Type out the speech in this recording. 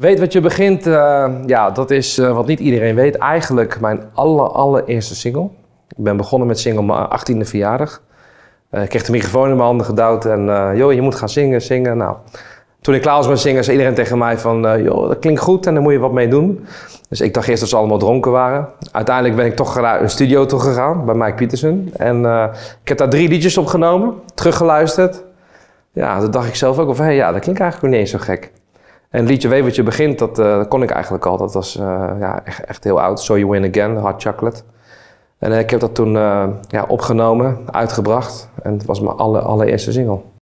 Weet wat je begint, eh, ja, dat is eh, wat niet iedereen weet. Eigenlijk mijn allereerste single. Ik ben begonnen met single mijn 18e verjaardag. Uh, ik kreeg de microfoon in mijn handen gedouwd en joh, je moet gaan zingen, zingen. Nou, toen ik klaar was met zingen, zei iedereen tegen mij van, joh, dat klinkt goed en daar moet je wat mee doen. Dus ik dacht eerst dat ze allemaal dronken waren. Uiteindelijk ben ik toch naar een studio toe gegaan, bij Mike Peterson. En ik heb daar drie liedjes opgenomen, teruggeluisterd. Ja, toen dacht ik zelf ook of hey, ja, dat klinkt eigenlijk niet eens zo gek. En liedje Wevertje begint, eh, dat, kon ik eigenlijk al. Dat was eh, ja, echt, echt, heel oud. So You Win Again, Hard Chocolate. En eh, ik heb dat toen ja, opgenomen, uitgebracht. En het was mijn aller, allereerste single.